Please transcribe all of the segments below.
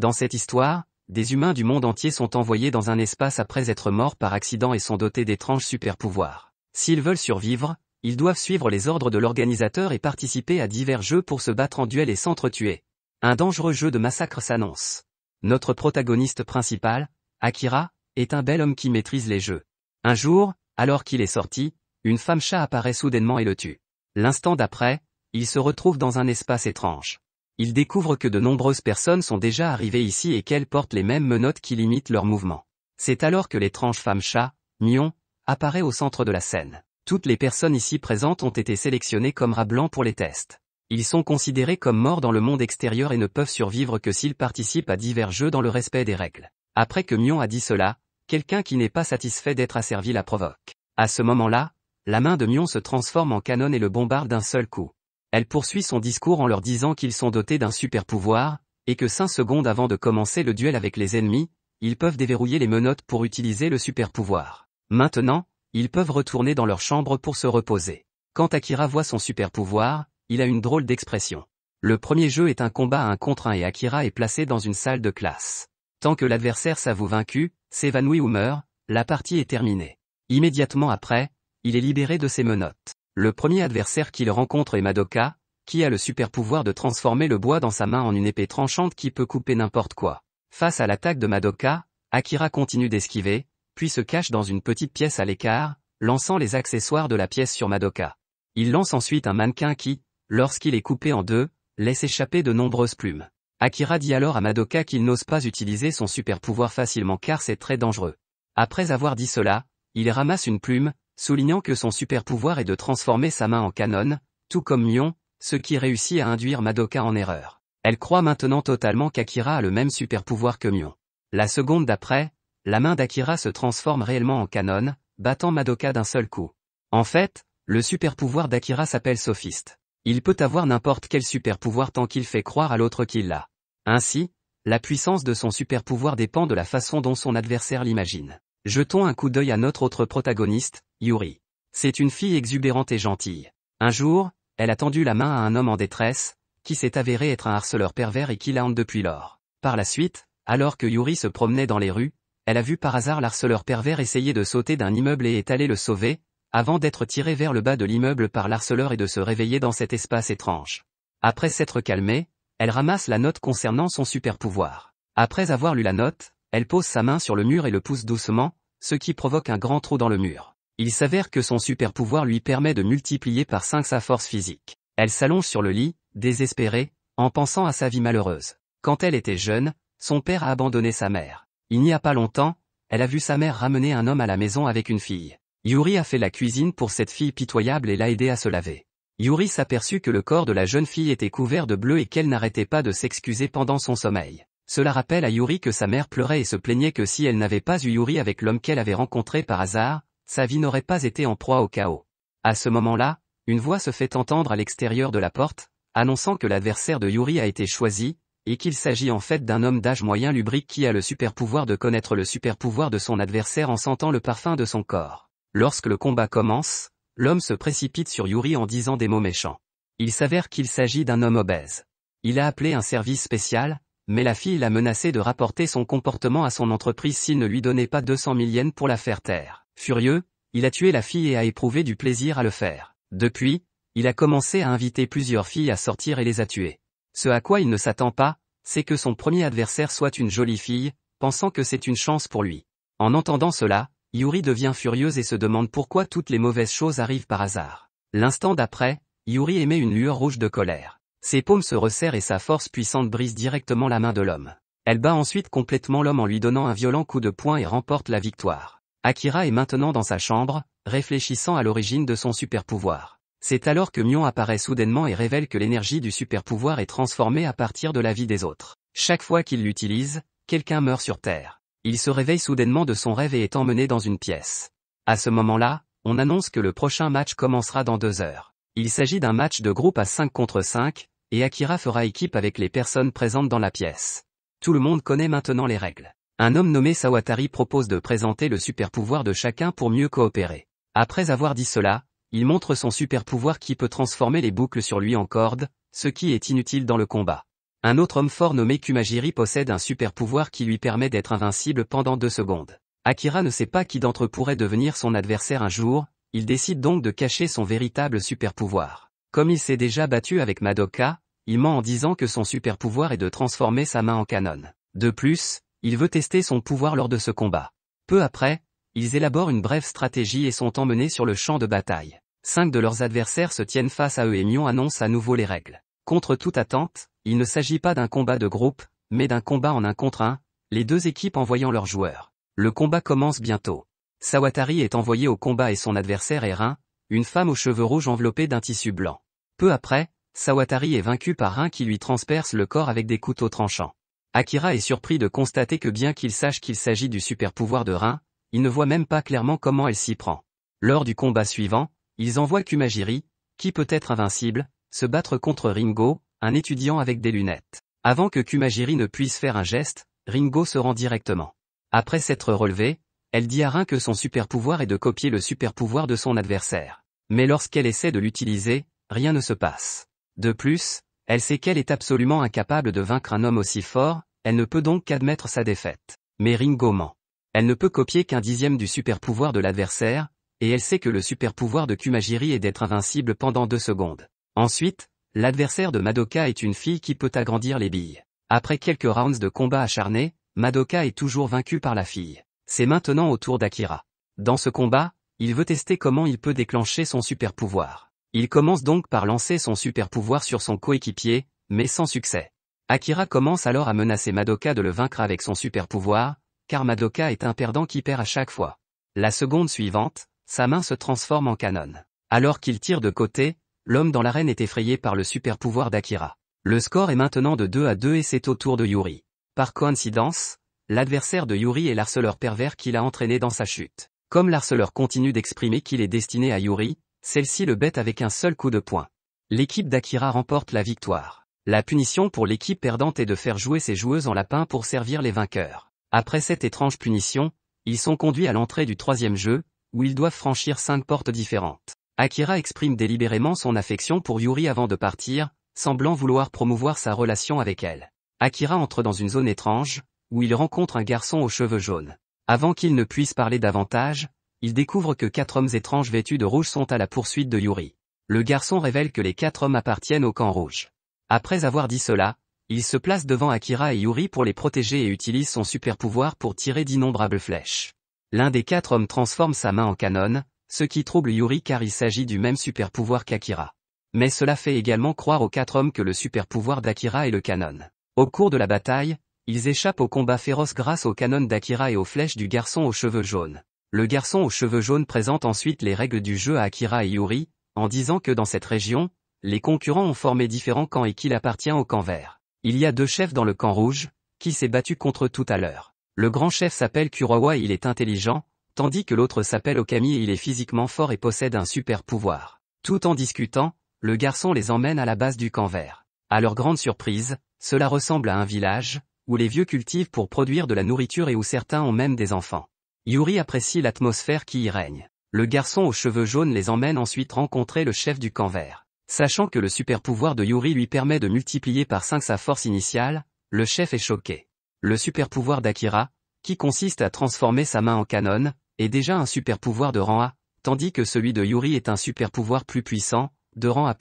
Dans cette histoire, des humains du monde entier sont envoyés dans un espace après être morts par accident et sont dotés d'étranges super-pouvoirs. S'ils veulent survivre, ils doivent suivre les ordres de l'organisateur et participer à divers jeux pour se battre en duel et s'entretuer. Un dangereux jeu de massacre s'annonce. Notre protagoniste principal, Akira, est un bel homme qui maîtrise les jeux. Un jour, alors qu'il est sorti, une femme chat apparaît soudainement et le tue. L'instant d'après, il se retrouve dans un espace étrange il découvre que de nombreuses personnes sont déjà arrivées ici et qu'elles portent les mêmes menottes qui limitent leur mouvement. C'est alors que l'étrange femme chat, Mion, apparaît au centre de la scène. Toutes les personnes ici présentes ont été sélectionnées comme rats blancs pour les tests. Ils sont considérés comme morts dans le monde extérieur et ne peuvent survivre que s'ils participent à divers jeux dans le respect des règles. Après que Mion a dit cela, quelqu'un qui n'est pas satisfait d'être asservi la provoque. À ce moment-là, la main de Mion se transforme en canon et le bombarde d'un seul coup. Elle poursuit son discours en leur disant qu'ils sont dotés d'un super pouvoir, et que 5 secondes avant de commencer le duel avec les ennemis, ils peuvent déverrouiller les menottes pour utiliser le super pouvoir. Maintenant, ils peuvent retourner dans leur chambre pour se reposer. Quand Akira voit son super pouvoir, il a une drôle d'expression. Le premier jeu est un combat à un contre un et Akira est placé dans une salle de classe. Tant que l'adversaire s'avoue vaincu, s'évanouit ou meurt, la partie est terminée. Immédiatement après, il est libéré de ses menottes. Le premier adversaire qu'il rencontre est Madoka, qui a le super pouvoir de transformer le bois dans sa main en une épée tranchante qui peut couper n'importe quoi. Face à l'attaque de Madoka, Akira continue d'esquiver, puis se cache dans une petite pièce à l'écart, lançant les accessoires de la pièce sur Madoka. Il lance ensuite un mannequin qui, lorsqu'il est coupé en deux, laisse échapper de nombreuses plumes. Akira dit alors à Madoka qu'il n'ose pas utiliser son super pouvoir facilement car c'est très dangereux. Après avoir dit cela, il ramasse une plume, soulignant que son super-pouvoir est de transformer sa main en canon, tout comme Mion, ce qui réussit à induire Madoka en erreur. Elle croit maintenant totalement qu'Akira a le même super-pouvoir que Mion. La seconde d'après, la main d'Akira se transforme réellement en canon, battant Madoka d'un seul coup. En fait, le super-pouvoir d'Akira s'appelle Sophiste. Il peut avoir n'importe quel super-pouvoir tant qu'il fait croire à l'autre qu'il l'a. Ainsi, la puissance de son super-pouvoir dépend de la façon dont son adversaire l'imagine. Jetons un coup d'œil à notre autre protagoniste, Yuri. C'est une fille exubérante et gentille. Un jour, elle a tendu la main à un homme en détresse, qui s'est avéré être un harceleur pervers et qui la hante depuis lors. Par la suite, alors que Yuri se promenait dans les rues, elle a vu par hasard l'harceleur pervers essayer de sauter d'un immeuble et est allée le sauver, avant d'être tirée vers le bas de l'immeuble par l'harceleur et de se réveiller dans cet espace étrange. Après s'être calmée, elle ramasse la note concernant son super pouvoir. Après avoir lu la note, elle pose sa main sur le mur et le pousse doucement, ce qui provoque un grand trou dans le mur. Il s'avère que son super-pouvoir lui permet de multiplier par cinq sa force physique. Elle s'allonge sur le lit, désespérée, en pensant à sa vie malheureuse. Quand elle était jeune, son père a abandonné sa mère. Il n'y a pas longtemps, elle a vu sa mère ramener un homme à la maison avec une fille. Yuri a fait la cuisine pour cette fille pitoyable et l'a aidée à se laver. Yuri s'aperçut que le corps de la jeune fille était couvert de bleu et qu'elle n'arrêtait pas de s'excuser pendant son sommeil. Cela rappelle à Yuri que sa mère pleurait et se plaignait que si elle n'avait pas eu Yuri avec l'homme qu'elle avait rencontré par hasard, sa vie n'aurait pas été en proie au chaos. À ce moment-là, une voix se fait entendre à l'extérieur de la porte, annonçant que l'adversaire de Yuri a été choisi, et qu'il s'agit en fait d'un homme d'âge moyen lubrique qui a le super pouvoir de connaître le super pouvoir de son adversaire en sentant le parfum de son corps. Lorsque le combat commence, l'homme se précipite sur Yuri en disant des mots méchants. Il s'avère qu'il s'agit d'un homme obèse. Il a appelé un service spécial, mais la fille l'a menacé de rapporter son comportement à son entreprise s'il ne lui donnait pas 200 000 pour la faire taire. Furieux, il a tué la fille et a éprouvé du plaisir à le faire. Depuis, il a commencé à inviter plusieurs filles à sortir et les a tuées. Ce à quoi il ne s'attend pas, c'est que son premier adversaire soit une jolie fille, pensant que c'est une chance pour lui. En entendant cela, Yuri devient furieuse et se demande pourquoi toutes les mauvaises choses arrivent par hasard. L'instant d'après, Yuri émet une lueur rouge de colère. Ses paumes se resserrent et sa force puissante brise directement la main de l'homme. Elle bat ensuite complètement l'homme en lui donnant un violent coup de poing et remporte la victoire. Akira est maintenant dans sa chambre, réfléchissant à l'origine de son super-pouvoir. C'est alors que Mion apparaît soudainement et révèle que l'énergie du super-pouvoir est transformée à partir de la vie des autres. Chaque fois qu'il l'utilise, quelqu'un meurt sur Terre. Il se réveille soudainement de son rêve et est emmené dans une pièce. À ce moment-là, on annonce que le prochain match commencera dans deux heures. Il s'agit d'un match de groupe à 5 contre 5, et Akira fera équipe avec les personnes présentes dans la pièce. Tout le monde connaît maintenant les règles. Un homme nommé Sawatari propose de présenter le super-pouvoir de chacun pour mieux coopérer. Après avoir dit cela, il montre son super-pouvoir qui peut transformer les boucles sur lui en cordes, ce qui est inutile dans le combat. Un autre homme fort nommé Kumajiri possède un super-pouvoir qui lui permet d'être invincible pendant deux secondes. Akira ne sait pas qui d'entre eux pourrait devenir son adversaire un jour, il décide donc de cacher son véritable super-pouvoir. Comme il s'est déjà battu avec Madoka, il ment en disant que son super-pouvoir est de transformer sa main en canon. De plus, il veut tester son pouvoir lors de ce combat. Peu après, ils élaborent une brève stratégie et sont emmenés sur le champ de bataille. Cinq de leurs adversaires se tiennent face à eux et Mion annonce à nouveau les règles. Contre toute attente, il ne s'agit pas d'un combat de groupe, mais d'un combat en un contre un, les deux équipes envoyant leurs joueurs. Le combat commence bientôt. Sawatari est envoyé au combat et son adversaire est Rin, une femme aux cheveux rouges enveloppée d'un tissu blanc. Peu après, Sawatari est vaincu par Rin qui lui transperce le corps avec des couteaux tranchants. Akira est surpris de constater que bien qu'il sache qu'il s'agit du super-pouvoir de Rin, il ne voit même pas clairement comment elle s'y prend. Lors du combat suivant, ils envoient Kumajiri, qui peut être invincible, se battre contre Ringo, un étudiant avec des lunettes. Avant que Kumajiri ne puisse faire un geste, Ringo se rend directement. Après s'être relevée, elle dit à Rin que son super-pouvoir est de copier le super-pouvoir de son adversaire. Mais lorsqu'elle essaie de l'utiliser, rien ne se passe. De plus, elle sait qu'elle est absolument incapable de vaincre un homme aussi fort, elle ne peut donc qu'admettre sa défaite. Mais Ringo ment. Elle ne peut copier qu'un dixième du super-pouvoir de l'adversaire, et elle sait que le super-pouvoir de Kumajiri est d'être invincible pendant deux secondes. Ensuite, l'adversaire de Madoka est une fille qui peut agrandir les billes. Après quelques rounds de combat acharné, Madoka est toujours vaincue par la fille. C'est maintenant au tour d'Akira. Dans ce combat, il veut tester comment il peut déclencher son super-pouvoir. Il commence donc par lancer son super-pouvoir sur son coéquipier, mais sans succès. Akira commence alors à menacer Madoka de le vaincre avec son super-pouvoir, car Madoka est un perdant qui perd à chaque fois. La seconde suivante, sa main se transforme en canon. Alors qu'il tire de côté, l'homme dans l'arène est effrayé par le super-pouvoir d'Akira. Le score est maintenant de 2 à 2 et c'est au tour de Yuri. Par coïncidence, l'adversaire de Yuri est l'harceleur pervers qu'il a entraîné dans sa chute. Comme l'harceleur continue d'exprimer qu'il est destiné à Yuri, celle-ci le bête avec un seul coup de poing. L'équipe d'Akira remporte la victoire. La punition pour l'équipe perdante est de faire jouer ses joueuses en lapin pour servir les vainqueurs. Après cette étrange punition, ils sont conduits à l'entrée du troisième jeu, où ils doivent franchir cinq portes différentes. Akira exprime délibérément son affection pour Yuri avant de partir, semblant vouloir promouvoir sa relation avec elle. Akira entre dans une zone étrange, où il rencontre un garçon aux cheveux jaunes. Avant qu'il ne puisse parler davantage, ils découvrent que quatre hommes étranges vêtus de rouge sont à la poursuite de Yuri. Le garçon révèle que les quatre hommes appartiennent au camp rouge. Après avoir dit cela, il se place devant Akira et Yuri pour les protéger et utilise son super pouvoir pour tirer d'innombrables flèches. L'un des quatre hommes transforme sa main en canon, ce qui trouble Yuri car il s'agit du même super pouvoir qu'Akira. Mais cela fait également croire aux quatre hommes que le super pouvoir d'Akira est le canon. Au cours de la bataille, ils échappent au combat féroce grâce au canon d'Akira et aux flèches du garçon aux cheveux jaunes. Le garçon aux cheveux jaunes présente ensuite les règles du jeu à Akira et Yuri, en disant que dans cette région, les concurrents ont formé différents camps et qu'il appartient au camp vert. Il y a deux chefs dans le camp rouge, qui s'est battu contre tout à l'heure. Le grand chef s'appelle Kurowa et il est intelligent, tandis que l'autre s'appelle Okami et il est physiquement fort et possède un super pouvoir. Tout en discutant, le garçon les emmène à la base du camp vert. À leur grande surprise, cela ressemble à un village, où les vieux cultivent pour produire de la nourriture et où certains ont même des enfants. Yuri apprécie l'atmosphère qui y règne. Le garçon aux cheveux jaunes les emmène ensuite rencontrer le chef du camp vert. Sachant que le super-pouvoir de Yuri lui permet de multiplier par 5 sa force initiale, le chef est choqué. Le super-pouvoir d'Akira, qui consiste à transformer sa main en canon, est déjà un super-pouvoir de rang A, tandis que celui de Yuri est un super-pouvoir plus puissant, de rang A+.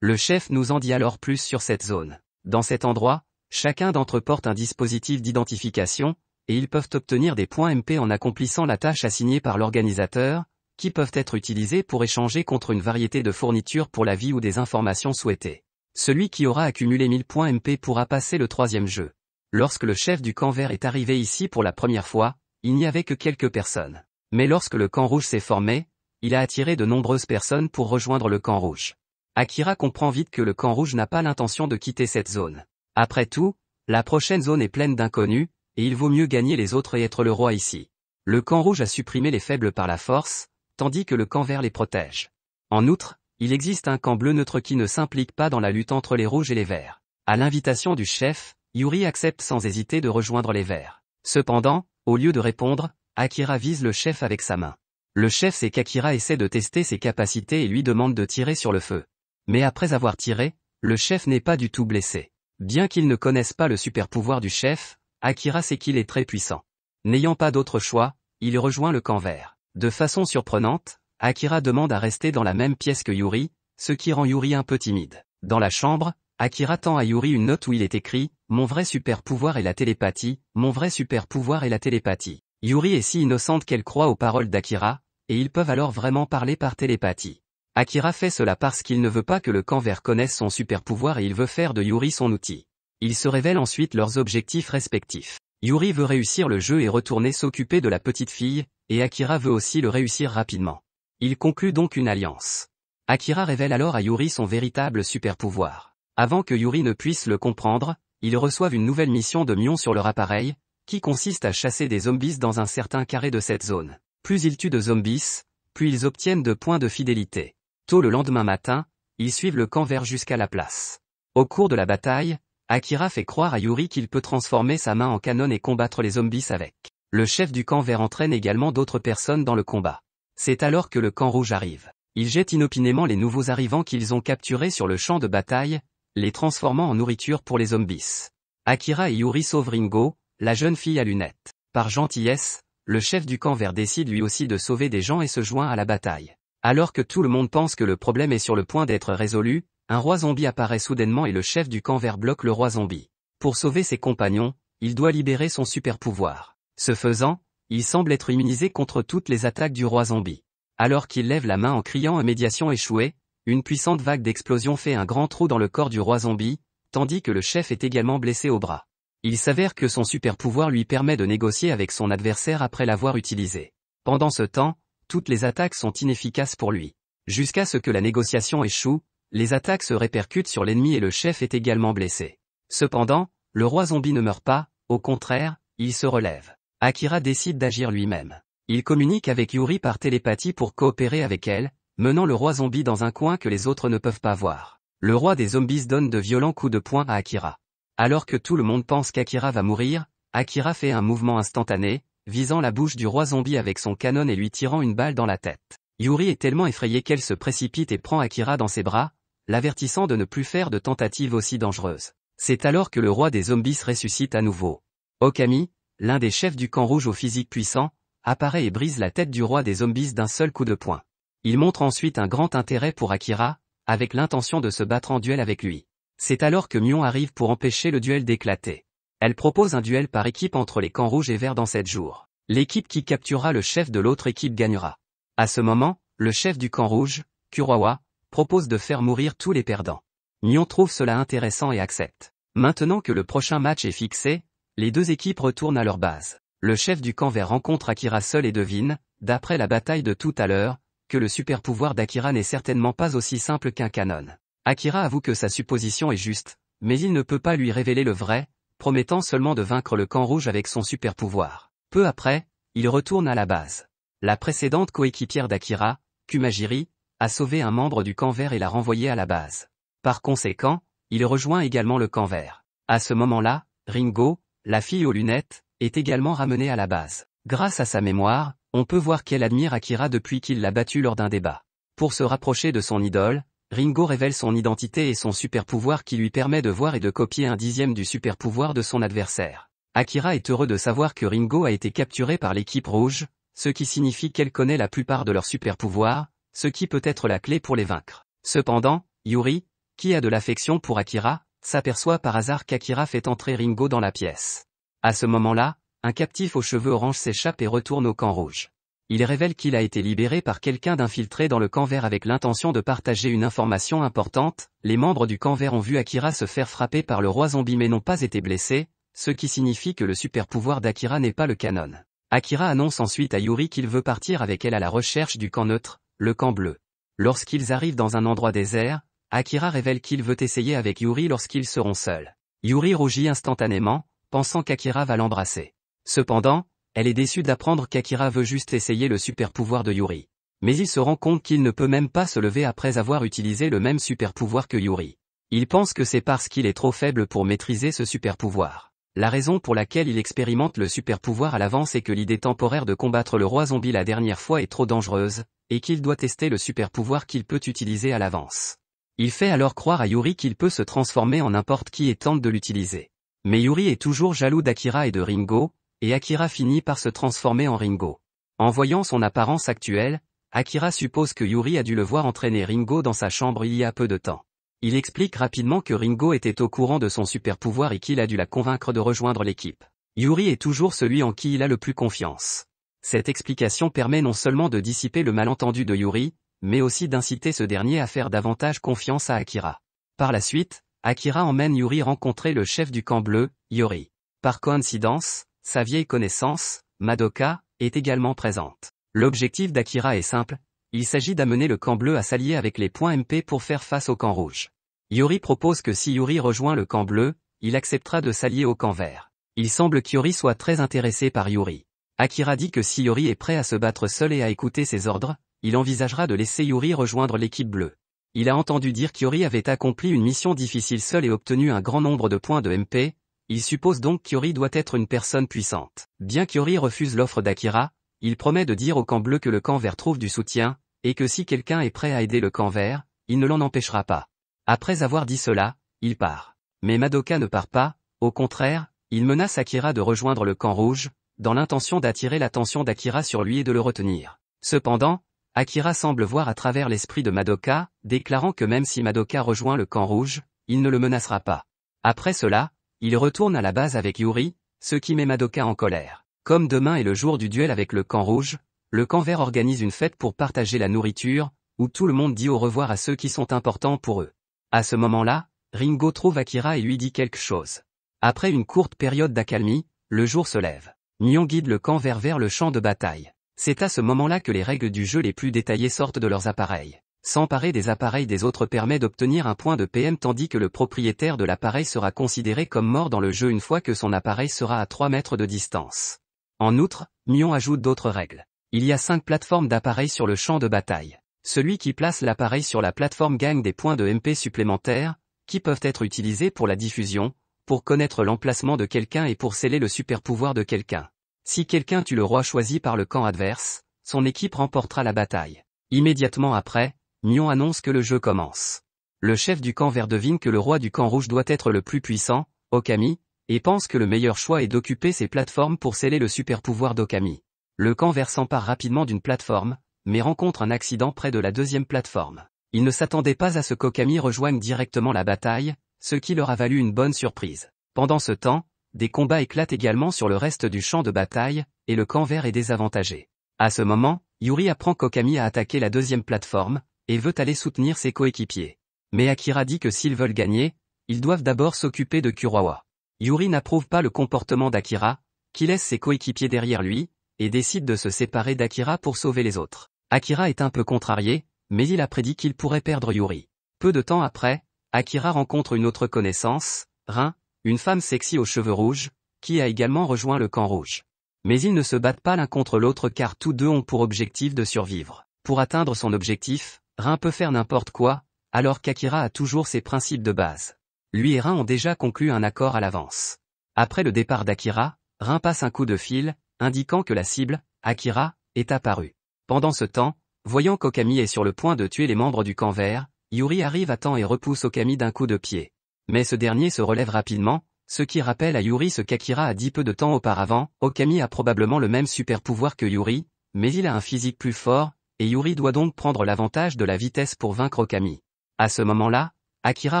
Le chef nous en dit alors plus sur cette zone. Dans cet endroit, chacun d'entre porte un dispositif d'identification, et ils peuvent obtenir des points MP en accomplissant la tâche assignée par l'organisateur, qui peuvent être utilisés pour échanger contre une variété de fournitures pour la vie ou des informations souhaitées. Celui qui aura accumulé 1000 points MP pourra passer le troisième jeu. Lorsque le chef du camp vert est arrivé ici pour la première fois, il n'y avait que quelques personnes. Mais lorsque le camp rouge s'est formé, il a attiré de nombreuses personnes pour rejoindre le camp rouge. Akira comprend vite que le camp rouge n'a pas l'intention de quitter cette zone. Après tout, la prochaine zone est pleine d'inconnus, et il vaut mieux gagner les autres et être le roi ici. Le camp rouge a supprimé les faibles par la force, tandis que le camp vert les protège. En outre, il existe un camp bleu neutre qui ne s'implique pas dans la lutte entre les rouges et les verts. À l'invitation du chef, Yuri accepte sans hésiter de rejoindre les verts. Cependant, au lieu de répondre, Akira vise le chef avec sa main. Le chef sait qu'Akira essaie de tester ses capacités et lui demande de tirer sur le feu. Mais après avoir tiré, le chef n'est pas du tout blessé. Bien qu'il ne connaisse pas le super pouvoir du chef, Akira sait qu'il est très puissant. N'ayant pas d'autre choix, il rejoint le camp vert. De façon surprenante, Akira demande à rester dans la même pièce que Yuri, ce qui rend Yuri un peu timide. Dans la chambre, Akira tend à Yuri une note où il est écrit « Mon vrai super pouvoir est la télépathie, mon vrai super pouvoir est la télépathie ». Yuri est si innocente qu'elle croit aux paroles d'Akira, et ils peuvent alors vraiment parler par télépathie. Akira fait cela parce qu'il ne veut pas que le camp vert connaisse son super pouvoir et il veut faire de Yuri son outil. Ils se révèlent ensuite leurs objectifs respectifs. Yuri veut réussir le jeu et retourner s'occuper de la petite fille, et Akira veut aussi le réussir rapidement. Ils concluent donc une alliance. Akira révèle alors à Yuri son véritable super-pouvoir. Avant que Yuri ne puisse le comprendre, ils reçoivent une nouvelle mission de Mion sur leur appareil, qui consiste à chasser des zombies dans un certain carré de cette zone. Plus ils tuent de zombies, plus ils obtiennent de points de fidélité. Tôt le lendemain matin, ils suivent le camp vert jusqu'à la place. Au cours de la bataille, Akira fait croire à Yuri qu'il peut transformer sa main en canon et combattre les zombies avec. Le chef du camp vert entraîne également d'autres personnes dans le combat. C'est alors que le camp rouge arrive. Il jette inopinément les nouveaux arrivants qu'ils ont capturés sur le champ de bataille, les transformant en nourriture pour les zombies. Akira et Yuri sauvent Ringo, la jeune fille à lunettes. Par gentillesse, le chef du camp vert décide lui aussi de sauver des gens et se joint à la bataille. Alors que tout le monde pense que le problème est sur le point d'être résolu, un roi zombie apparaît soudainement et le chef du camp vert bloque le roi zombie. Pour sauver ses compagnons, il doit libérer son super pouvoir. Ce faisant, il semble être immunisé contre toutes les attaques du roi zombie. Alors qu'il lève la main en criant à médiation échouée, une puissante vague d'explosion fait un grand trou dans le corps du roi zombie, tandis que le chef est également blessé au bras. Il s'avère que son super pouvoir lui permet de négocier avec son adversaire après l'avoir utilisé. Pendant ce temps, toutes les attaques sont inefficaces pour lui. Jusqu'à ce que la négociation échoue, les attaques se répercutent sur l'ennemi et le chef est également blessé. Cependant, le roi zombie ne meurt pas, au contraire, il se relève. Akira décide d'agir lui-même. Il communique avec Yuri par télépathie pour coopérer avec elle, menant le roi zombie dans un coin que les autres ne peuvent pas voir. Le roi des zombies donne de violents coups de poing à Akira. Alors que tout le monde pense qu'Akira va mourir, Akira fait un mouvement instantané, visant la bouche du roi zombie avec son canon et lui tirant une balle dans la tête. Yuri est tellement effrayée qu'elle se précipite et prend Akira dans ses bras, l'avertissant de ne plus faire de tentatives aussi dangereuses. C'est alors que le roi des zombies ressuscite à nouveau. Okami, l'un des chefs du camp rouge au physique puissant, apparaît et brise la tête du roi des zombies d'un seul coup de poing. Il montre ensuite un grand intérêt pour Akira, avec l'intention de se battre en duel avec lui. C'est alors que Mion arrive pour empêcher le duel d'éclater. Elle propose un duel par équipe entre les camps rouges et verts dans 7 jours. L'équipe qui capturera le chef de l'autre équipe gagnera. À ce moment, le chef du camp rouge, Kurawa, propose de faire mourir tous les perdants. Nyon trouve cela intéressant et accepte. Maintenant que le prochain match est fixé, les deux équipes retournent à leur base. Le chef du camp vert rencontre Akira seul et devine, d'après la bataille de tout à l'heure, que le super pouvoir d'Akira n'est certainement pas aussi simple qu'un canon. Akira avoue que sa supposition est juste, mais il ne peut pas lui révéler le vrai, promettant seulement de vaincre le camp rouge avec son super pouvoir. Peu après, il retourne à la base. La précédente coéquipière d'Akira, Kumajiri, a sauvé un membre du camp vert et l'a renvoyé à la base. Par conséquent, il rejoint également le camp vert. À ce moment-là, Ringo, la fille aux lunettes, est également ramenée à la base. Grâce à sa mémoire, on peut voir qu'elle admire Akira depuis qu'il l'a battue lors d'un débat. Pour se rapprocher de son idole, Ringo révèle son identité et son super-pouvoir qui lui permet de voir et de copier un dixième du super-pouvoir de son adversaire. Akira est heureux de savoir que Ringo a été capturé par l'équipe rouge, ce qui signifie qu'elle connaît la plupart de leurs super-pouvoirs, ce qui peut être la clé pour les vaincre. Cependant, Yuri, qui a de l'affection pour Akira, s'aperçoit par hasard qu'Akira fait entrer Ringo dans la pièce. À ce moment-là, un captif aux cheveux orange s'échappe et retourne au camp rouge. Il révèle qu'il a été libéré par quelqu'un d'infiltré dans le camp vert avec l'intention de partager une information importante, les membres du camp vert ont vu Akira se faire frapper par le roi zombie mais n'ont pas été blessés, ce qui signifie que le super pouvoir d'Akira n'est pas le canon. Akira annonce ensuite à Yuri qu'il veut partir avec elle à la recherche du camp neutre, le camp bleu. Lorsqu'ils arrivent dans un endroit désert, Akira révèle qu'il veut essayer avec Yuri lorsqu'ils seront seuls. Yuri rougit instantanément, pensant qu'Akira va l'embrasser. Cependant, elle est déçue d'apprendre qu'Akira veut juste essayer le super pouvoir de Yuri. Mais il se rend compte qu'il ne peut même pas se lever après avoir utilisé le même super pouvoir que Yuri. Il pense que c'est parce qu'il est trop faible pour maîtriser ce super pouvoir. La raison pour laquelle il expérimente le super-pouvoir à l'avance est que l'idée temporaire de combattre le roi zombie la dernière fois est trop dangereuse, et qu'il doit tester le super-pouvoir qu'il peut utiliser à l'avance. Il fait alors croire à Yuri qu'il peut se transformer en n'importe qui et tente de l'utiliser. Mais Yuri est toujours jaloux d'Akira et de Ringo, et Akira finit par se transformer en Ringo. En voyant son apparence actuelle, Akira suppose que Yuri a dû le voir entraîner Ringo dans sa chambre il y a peu de temps. Il explique rapidement que Ringo était au courant de son super pouvoir et qu'il a dû la convaincre de rejoindre l'équipe. Yuri est toujours celui en qui il a le plus confiance. Cette explication permet non seulement de dissiper le malentendu de Yuri, mais aussi d'inciter ce dernier à faire davantage confiance à Akira. Par la suite, Akira emmène Yuri rencontrer le chef du camp bleu, Yuri. Par coïncidence, sa vieille connaissance, Madoka, est également présente. L'objectif d'Akira est simple, il s'agit d'amener le camp bleu à s'allier avec les points MP pour faire face au camp rouge. Yuri propose que si Yuri rejoint le camp bleu, il acceptera de s'allier au camp vert. Il semble qu'Yori soit très intéressé par Yuri. Akira dit que si Yuri est prêt à se battre seul et à écouter ses ordres, il envisagera de laisser Yuri rejoindre l'équipe bleue. Il a entendu dire yuri avait accompli une mission difficile seule et obtenu un grand nombre de points de MP, il suppose donc qu'Yuri doit être une personne puissante. Bien qu'Yuri refuse l'offre d'Akira, il promet de dire au camp bleu que le camp vert trouve du soutien, et que si quelqu'un est prêt à aider le camp vert, il ne l'en empêchera pas. Après avoir dit cela, il part. Mais Madoka ne part pas, au contraire, il menace Akira de rejoindre le camp rouge, dans l'intention d'attirer l'attention d'Akira sur lui et de le retenir. Cependant, Akira semble voir à travers l'esprit de Madoka, déclarant que même si Madoka rejoint le camp rouge, il ne le menacera pas. Après cela, il retourne à la base avec Yuri, ce qui met Madoka en colère. Comme demain est le jour du duel avec le camp rouge, le camp vert organise une fête pour partager la nourriture, où tout le monde dit au revoir à ceux qui sont importants pour eux. À ce moment-là, Ringo trouve Akira et lui dit quelque chose. Après une courte période d'accalmie, le jour se lève. Nyon guide le camp vert vers le champ de bataille. C'est à ce moment-là que les règles du jeu les plus détaillées sortent de leurs appareils. S'emparer des appareils des autres permet d'obtenir un point de PM tandis que le propriétaire de l'appareil sera considéré comme mort dans le jeu une fois que son appareil sera à 3 mètres de distance. En outre, Mion ajoute d'autres règles. Il y a cinq plateformes d'appareils sur le champ de bataille. Celui qui place l'appareil sur la plateforme gagne des points de MP supplémentaires, qui peuvent être utilisés pour la diffusion, pour connaître l'emplacement de quelqu'un et pour sceller le super pouvoir de quelqu'un. Si quelqu'un tue le roi choisi par le camp adverse, son équipe remportera la bataille. Immédiatement après, Mion annonce que le jeu commence. Le chef du camp vert devine que le roi du camp rouge doit être le plus puissant, Okami, et pense que le meilleur choix est d'occuper ces plateformes pour sceller le super-pouvoir d'Okami. Le vert s'empare rapidement d'une plateforme, mais rencontre un accident près de la deuxième plateforme. Il ne s'attendait pas à ce qu'Okami rejoigne directement la bataille, ce qui leur a valu une bonne surprise. Pendant ce temps, des combats éclatent également sur le reste du champ de bataille, et le camp vert est désavantagé. À ce moment, Yuri apprend qu'Okami a attaqué la deuxième plateforme, et veut aller soutenir ses coéquipiers. Mais Akira dit que s'ils veulent gagner, ils doivent d'abord s'occuper de Kurawa. Yuri n'approuve pas le comportement d'Akira, qui laisse ses coéquipiers derrière lui, et décide de se séparer d'Akira pour sauver les autres. Akira est un peu contrarié, mais il a prédit qu'il pourrait perdre Yuri. Peu de temps après, Akira rencontre une autre connaissance, Rin, une femme sexy aux cheveux rouges, qui a également rejoint le camp rouge. Mais ils ne se battent pas l'un contre l'autre car tous deux ont pour objectif de survivre. Pour atteindre son objectif, Rin peut faire n'importe quoi, alors qu'Akira a toujours ses principes de base lui et Rin ont déjà conclu un accord à l'avance. Après le départ d'Akira, Rin passe un coup de fil, indiquant que la cible, Akira, est apparue. Pendant ce temps, voyant qu'Okami est sur le point de tuer les membres du camp vert, Yuri arrive à temps et repousse Okami d'un coup de pied. Mais ce dernier se relève rapidement, ce qui rappelle à Yuri ce qu'Akira a dit peu de temps auparavant, Okami a probablement le même super pouvoir que Yuri, mais il a un physique plus fort, et Yuri doit donc prendre l'avantage de la vitesse pour vaincre Okami. À ce moment-là, Akira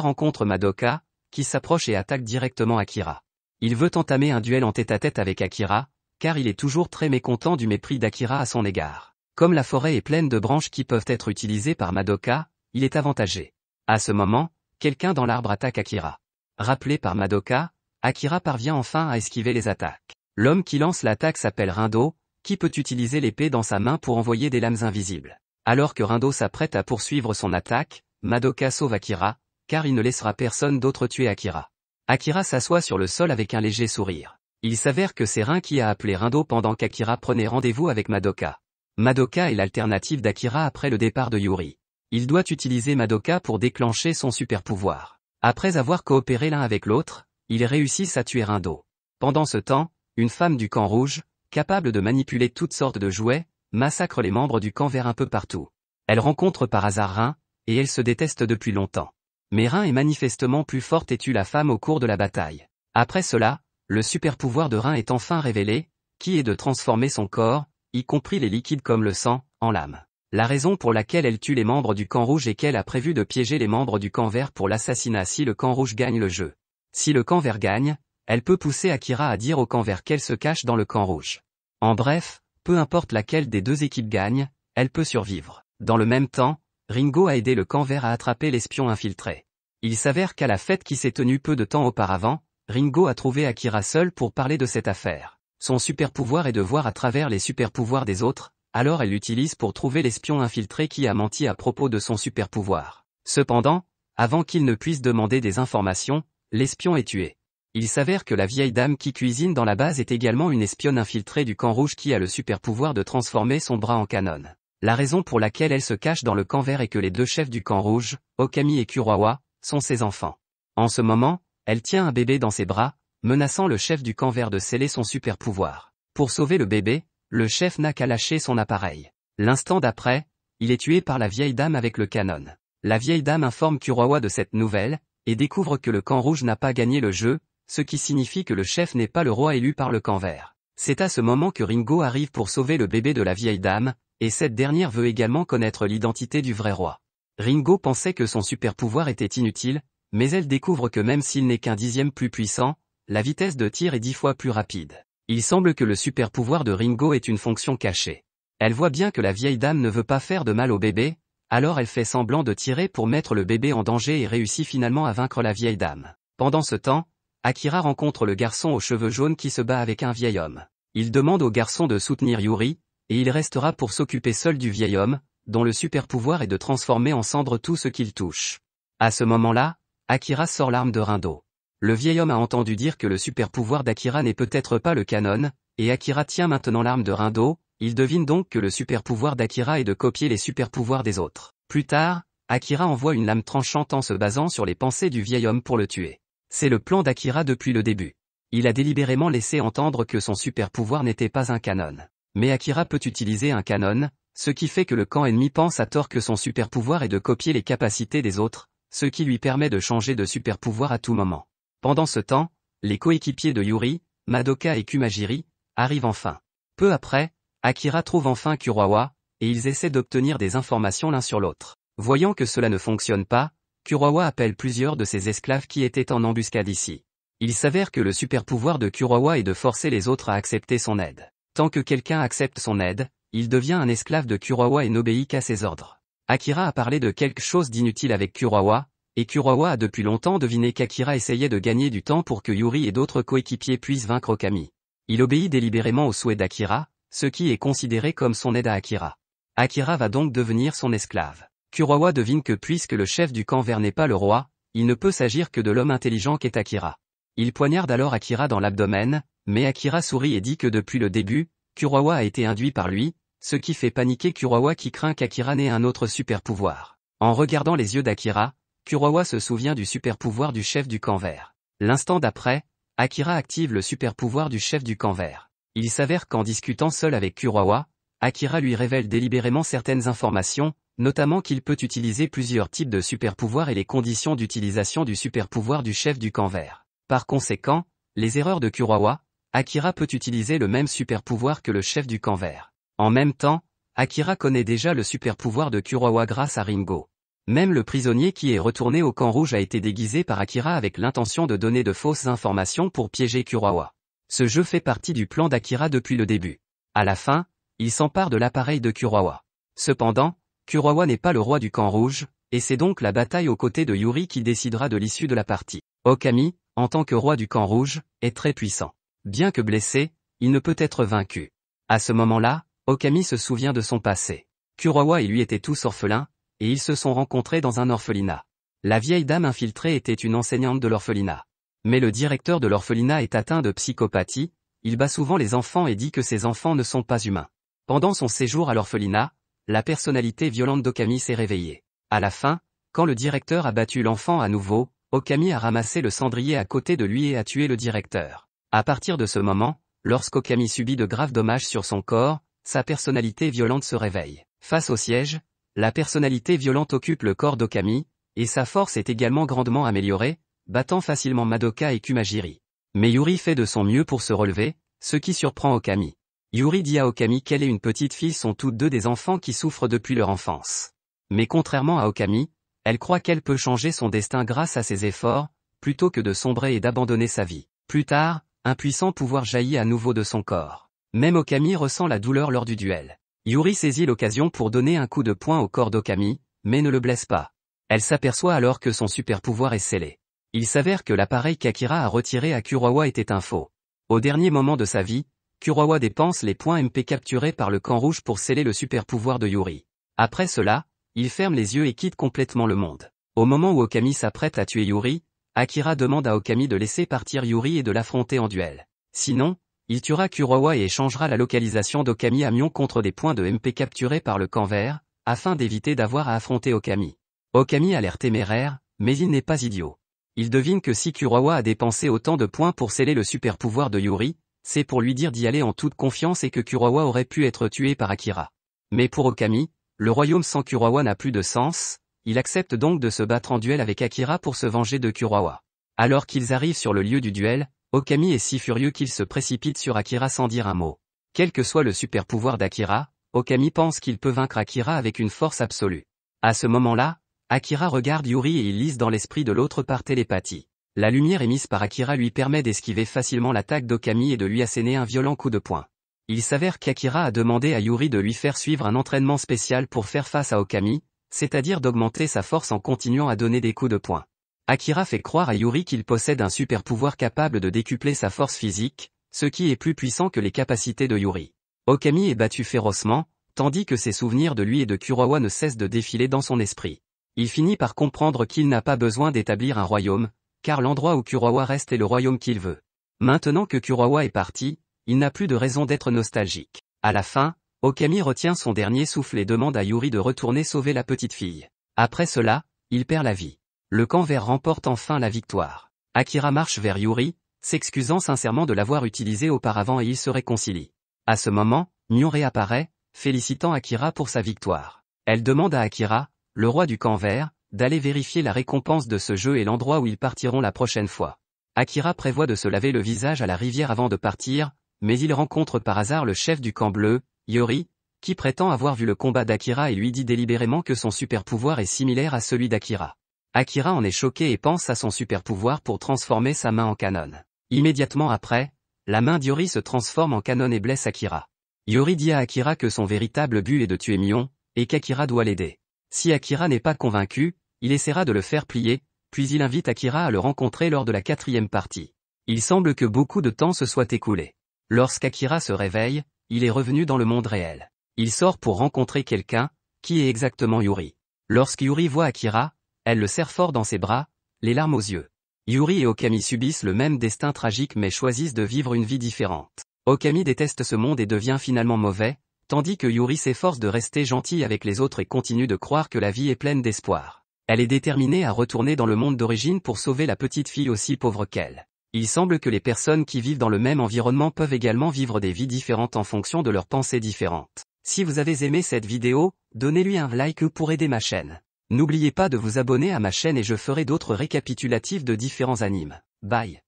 rencontre Madoka, qui s'approche et attaque directement Akira. Il veut entamer un duel en tête-à-tête avec Akira, car il est toujours très mécontent du mépris d'Akira à son égard. Comme la forêt est pleine de branches qui peuvent être utilisées par Madoka, il est avantagé. À ce moment, quelqu'un dans l'arbre attaque Akira. Rappelé par Madoka, Akira parvient enfin à esquiver les attaques. L'homme qui lance l'attaque s'appelle Rindo, qui peut utiliser l'épée dans sa main pour envoyer des lames invisibles. Alors que Rindo s'apprête à poursuivre son attaque, Madoka sauve Akira, car il ne laissera personne d'autre tuer Akira. Akira s'assoit sur le sol avec un léger sourire. Il s'avère que c'est Rin qui a appelé Rindo pendant qu'Akira prenait rendez-vous avec Madoka. Madoka est l'alternative d'Akira après le départ de Yuri. Il doit utiliser Madoka pour déclencher son super pouvoir. Après avoir coopéré l'un avec l'autre, ils réussissent à tuer Rindo. Pendant ce temps, une femme du camp rouge, capable de manipuler toutes sortes de jouets, massacre les membres du camp vert un peu partout. Elle rencontre par hasard Rin, et elle se déteste depuis longtemps. Rin est manifestement plus forte et tue la femme au cours de la bataille. Après cela, le super-pouvoir de Rin est enfin révélé, qui est de transformer son corps, y compris les liquides comme le sang, en lame. La raison pour laquelle elle tue les membres du camp rouge est qu'elle a prévu de piéger les membres du camp vert pour l'assassinat si le camp rouge gagne le jeu. Si le camp vert gagne, elle peut pousser Akira à dire au camp vert qu'elle se cache dans le camp rouge. En bref, peu importe laquelle des deux équipes gagne, elle peut survivre. Dans le même temps, Ringo a aidé le camp vert à attraper l'espion infiltré. Il s'avère qu'à la fête qui s'est tenue peu de temps auparavant, Ringo a trouvé Akira seul pour parler de cette affaire. Son super pouvoir est de voir à travers les super pouvoirs des autres, alors elle l'utilise pour trouver l'espion infiltré qui a menti à propos de son super pouvoir. Cependant, avant qu'il ne puisse demander des informations, l'espion est tué. Il s'avère que la vieille dame qui cuisine dans la base est également une espionne infiltrée du camp rouge qui a le super pouvoir de transformer son bras en canon. La raison pour laquelle elle se cache dans le camp vert est que les deux chefs du camp rouge, Okami et Kurawa, sont ses enfants. En ce moment, elle tient un bébé dans ses bras, menaçant le chef du camp vert de sceller son super pouvoir. Pour sauver le bébé, le chef n'a qu'à lâcher son appareil. L'instant d'après, il est tué par la vieille dame avec le canon. La vieille dame informe Kurawa de cette nouvelle, et découvre que le camp rouge n'a pas gagné le jeu, ce qui signifie que le chef n'est pas le roi élu par le camp vert. C'est à ce moment que Ringo arrive pour sauver le bébé de la vieille dame, et cette dernière veut également connaître l'identité du vrai roi. Ringo pensait que son super-pouvoir était inutile, mais elle découvre que même s'il n'est qu'un dixième plus puissant, la vitesse de tir est dix fois plus rapide. Il semble que le super-pouvoir de Ringo est une fonction cachée. Elle voit bien que la vieille dame ne veut pas faire de mal au bébé, alors elle fait semblant de tirer pour mettre le bébé en danger et réussit finalement à vaincre la vieille dame. Pendant ce temps, Akira rencontre le garçon aux cheveux jaunes qui se bat avec un vieil homme. Il demande au garçon de soutenir Yuri, et il restera pour s'occuper seul du vieil homme, dont le super-pouvoir est de transformer en cendre tout ce qu'il touche. À ce moment-là, Akira sort l'arme de Rindo. Le vieil homme a entendu dire que le super-pouvoir d'Akira n'est peut-être pas le canon, et Akira tient maintenant l'arme de Rindo, il devine donc que le super-pouvoir d'Akira est de copier les super-pouvoirs des autres. Plus tard, Akira envoie une lame tranchante en se basant sur les pensées du vieil homme pour le tuer. C'est le plan d'Akira depuis le début. Il a délibérément laissé entendre que son super-pouvoir n'était pas un canon mais Akira peut utiliser un canon, ce qui fait que le camp ennemi pense à tort que son super-pouvoir est de copier les capacités des autres, ce qui lui permet de changer de super-pouvoir à tout moment. Pendant ce temps, les coéquipiers de Yuri, Madoka et Kumajiri, arrivent enfin. Peu après, Akira trouve enfin Kurawa, et ils essaient d'obtenir des informations l'un sur l'autre. Voyant que cela ne fonctionne pas, Kurawa appelle plusieurs de ses esclaves qui étaient en embuscade ici. Il s'avère que le super-pouvoir de Kurawa est de forcer les autres à accepter son aide. Tant que quelqu'un accepte son aide, il devient un esclave de Kurawa et n'obéit qu'à ses ordres. Akira a parlé de quelque chose d'inutile avec Kurawa, et Kurawa a depuis longtemps deviné qu'Akira essayait de gagner du temps pour que Yuri et d'autres coéquipiers puissent vaincre Okami. Il obéit délibérément au souhait d'Akira, ce qui est considéré comme son aide à Akira. Akira va donc devenir son esclave. Kurawa devine que puisque le chef du camp vert n'est pas le roi, il ne peut s'agir que de l'homme intelligent qu'est Akira. Il poignarde alors Akira dans l'abdomen, mais Akira sourit et dit que depuis le début, Kurawa a été induit par lui, ce qui fait paniquer Kurawa qui craint qu'Akira n'ait un autre super-pouvoir. En regardant les yeux d'Akira, Kurawa se souvient du super-pouvoir du chef du camp vert. L'instant d'après, Akira active le super-pouvoir du chef du camp vert. Il s'avère qu'en discutant seul avec Kurawa, Akira lui révèle délibérément certaines informations, notamment qu'il peut utiliser plusieurs types de super-pouvoirs et les conditions d'utilisation du super-pouvoir du chef du camp vert. Par conséquent, les erreurs de Kurawa, Akira peut utiliser le même super-pouvoir que le chef du camp vert. En même temps, Akira connaît déjà le super-pouvoir de Kurawa grâce à Ringo. Même le prisonnier qui est retourné au camp rouge a été déguisé par Akira avec l'intention de donner de fausses informations pour piéger Kurawa. Ce jeu fait partie du plan d'Akira depuis le début. À la fin, il s'empare de l'appareil de Kurawa. Cependant, Kurawa n'est pas le roi du camp rouge, et c'est donc la bataille aux côtés de Yuri qui décidera de l'issue de la partie. Okami, en tant que roi du camp rouge, est très puissant. Bien que blessé, il ne peut être vaincu. À ce moment-là, Okami se souvient de son passé. Kurawa et lui étaient tous orphelins, et ils se sont rencontrés dans un orphelinat. La vieille dame infiltrée était une enseignante de l'orphelinat. Mais le directeur de l'orphelinat est atteint de psychopathie, il bat souvent les enfants et dit que ces enfants ne sont pas humains. Pendant son séjour à l'orphelinat, la personnalité violente d'Okami s'est réveillée. À la fin, quand le directeur a battu l'enfant à nouveau, Okami a ramassé le cendrier à côté de lui et a tué le directeur. À partir de ce moment, lorsqu'Okami subit de graves dommages sur son corps, sa personnalité violente se réveille. Face au siège, la personnalité violente occupe le corps d'Okami, et sa force est également grandement améliorée, battant facilement Madoka et Kumajiri. Mais Yuri fait de son mieux pour se relever, ce qui surprend Okami. Yuri dit à Okami qu'elle et une petite fille sont toutes deux des enfants qui souffrent depuis leur enfance. Mais contrairement à Okami, elle croit qu'elle peut changer son destin grâce à ses efforts, plutôt que de sombrer et d'abandonner sa vie. Plus tard, un puissant pouvoir jaillit à nouveau de son corps. Même Okami ressent la douleur lors du duel. Yuri saisit l'occasion pour donner un coup de poing au corps d'Okami, mais ne le blesse pas. Elle s'aperçoit alors que son super pouvoir est scellé. Il s'avère que l'appareil qu'Akira a retiré à Kurawa était un faux. Au dernier moment de sa vie, Kurawa dépense les points MP capturés par le camp rouge pour sceller le super pouvoir de Yuri. Après cela, il ferme les yeux et quitte complètement le monde. Au moment où Okami s'apprête à tuer Yuri, Akira demande à Okami de laisser partir Yuri et de l'affronter en duel. Sinon, il tuera Kurowa et échangera la localisation d'Okami à Mion contre des points de MP capturés par le camp vert, afin d'éviter d'avoir à affronter Okami. Okami a l'air téméraire, mais il n'est pas idiot. Il devine que si Kurowa a dépensé autant de points pour sceller le super pouvoir de Yuri, c'est pour lui dire d'y aller en toute confiance et que Kurowa aurait pu être tué par Akira. Mais pour Okami, le royaume sans Kurowa n'a plus de sens, il accepte donc de se battre en duel avec Akira pour se venger de Kurawa. Alors qu'ils arrivent sur le lieu du duel, Okami est si furieux qu'il se précipite sur Akira sans dire un mot. Quel que soit le super pouvoir d'Akira, Okami pense qu'il peut vaincre Akira avec une force absolue. À ce moment-là, Akira regarde Yuri et il lise dans l'esprit de l'autre par télépathie. La lumière émise par Akira lui permet d'esquiver facilement l'attaque d'Okami et de lui asséner un violent coup de poing. Il s'avère qu'Akira a demandé à Yuri de lui faire suivre un entraînement spécial pour faire face à Okami, c'est-à-dire d'augmenter sa force en continuant à donner des coups de poing. Akira fait croire à Yuri qu'il possède un super pouvoir capable de décupler sa force physique, ce qui est plus puissant que les capacités de Yuri. Okami est battu férocement, tandis que ses souvenirs de lui et de Kurawa ne cessent de défiler dans son esprit. Il finit par comprendre qu'il n'a pas besoin d'établir un royaume, car l'endroit où Kurawa reste est le royaume qu'il veut. Maintenant que Kurawa est parti, il n'a plus de raison d'être nostalgique. À la fin, Okami retient son dernier souffle et demande à Yuri de retourner sauver la petite fille. Après cela, il perd la vie. Le camp vert remporte enfin la victoire. Akira marche vers Yuri, s'excusant sincèrement de l'avoir utilisé auparavant et ils se réconcilient. À ce moment, Nyon réapparaît, félicitant Akira pour sa victoire. Elle demande à Akira, le roi du camp vert, d'aller vérifier la récompense de ce jeu et l'endroit où ils partiront la prochaine fois. Akira prévoit de se laver le visage à la rivière avant de partir, mais il rencontre par hasard le chef du camp bleu, Yori, qui prétend avoir vu le combat d'Akira et lui dit délibérément que son super-pouvoir est similaire à celui d'Akira. Akira en est choqué et pense à son super-pouvoir pour transformer sa main en canon. Immédiatement après, la main d'Yori se transforme en canon et blesse Akira. Yori dit à Akira que son véritable but est de tuer Mion, et qu'Akira doit l'aider. Si Akira n'est pas convaincu, il essaiera de le faire plier, puis il invite Akira à le rencontrer lors de la quatrième partie. Il semble que beaucoup de temps se soit écoulé. Lorsqu'Akira se réveille, il est revenu dans le monde réel. Il sort pour rencontrer quelqu'un, qui est exactement Yuri. Lorsque Yuri voit Akira, elle le serre fort dans ses bras, les larmes aux yeux. Yuri et Okami subissent le même destin tragique mais choisissent de vivre une vie différente. Okami déteste ce monde et devient finalement mauvais, tandis que Yuri s'efforce de rester gentil avec les autres et continue de croire que la vie est pleine d'espoir. Elle est déterminée à retourner dans le monde d'origine pour sauver la petite fille aussi pauvre qu'elle. Il semble que les personnes qui vivent dans le même environnement peuvent également vivre des vies différentes en fonction de leurs pensées différentes. Si vous avez aimé cette vidéo, donnez-lui un like pour aider ma chaîne. N'oubliez pas de vous abonner à ma chaîne et je ferai d'autres récapitulatifs de différents animes. Bye